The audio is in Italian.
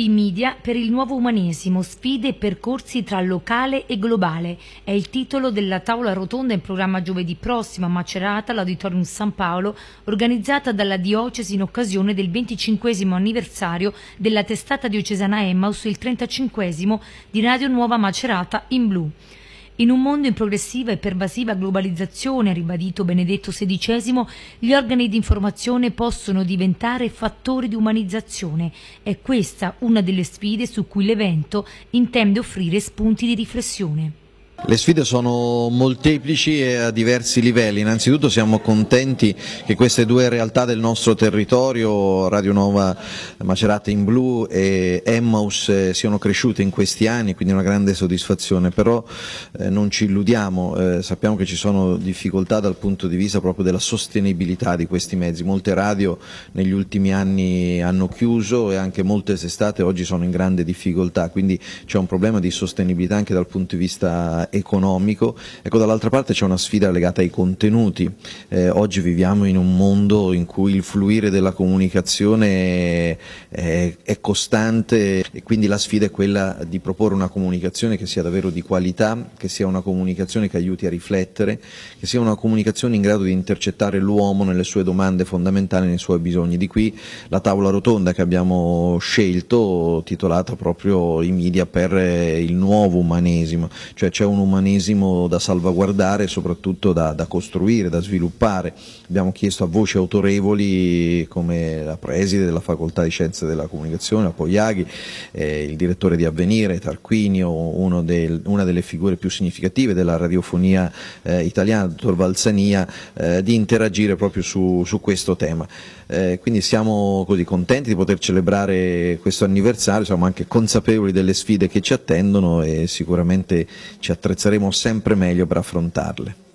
I media per il nuovo umanesimo, sfide e percorsi tra locale e globale. È il titolo della tavola rotonda in programma giovedì prossimo a Macerata, all'Auditorium San Paolo, organizzata dalla diocesi in occasione del 25 anniversario della testata diocesana Emmaus e il 35 di Radio Nuova Macerata in blu. In un mondo in progressiva e pervasiva globalizzazione, ha ribadito Benedetto XVI, gli organi di informazione possono diventare fattori di umanizzazione. È questa una delle sfide su cui l'evento intende offrire spunti di riflessione. Le sfide sono molteplici e a diversi livelli, innanzitutto siamo contenti che queste due realtà del nostro territorio, Radio Nova Macerata in blu e Emmaus, eh, siano cresciute in questi anni, quindi una grande soddisfazione, però eh, non ci illudiamo, eh, sappiamo che ci sono difficoltà dal punto di vista proprio della sostenibilità di questi mezzi, molte radio negli ultimi anni hanno chiuso e anche molte sestate oggi sono in grande difficoltà, quindi c'è un problema di sostenibilità anche dal punto di vista economico, ecco dall'altra parte c'è una sfida legata ai contenuti, eh, oggi viviamo in un mondo in cui il fluire della comunicazione è, è costante e quindi la sfida è quella di proporre una comunicazione che sia davvero di qualità, che sia una comunicazione che aiuti a riflettere, che sia una comunicazione in grado di intercettare l'uomo nelle sue domande fondamentali, nei suoi bisogni. Di qui la tavola rotonda che abbiamo scelto, titolata proprio i media per il nuovo umanesimo, cioè c'è un un umanesimo da salvaguardare e soprattutto da, da, costruire, da sviluppare. Abbiamo chiesto a voci autorevoli come la preside della Facoltà di Scienze della Comunicazione, Poiaghi, eh, il direttore di Avvenire, Tarquinio, del, una delle figure più significative della radiofonia eh, italiana, il dottor Valsania, eh, di interagire proprio su, su questo tema. Eh, quindi siamo così contenti di poter celebrare questo anniversario, siamo anche consapevoli delle sfide che ci attendono e sicuramente ci attrezziamo attrezzeremo sempre meglio per affrontarle.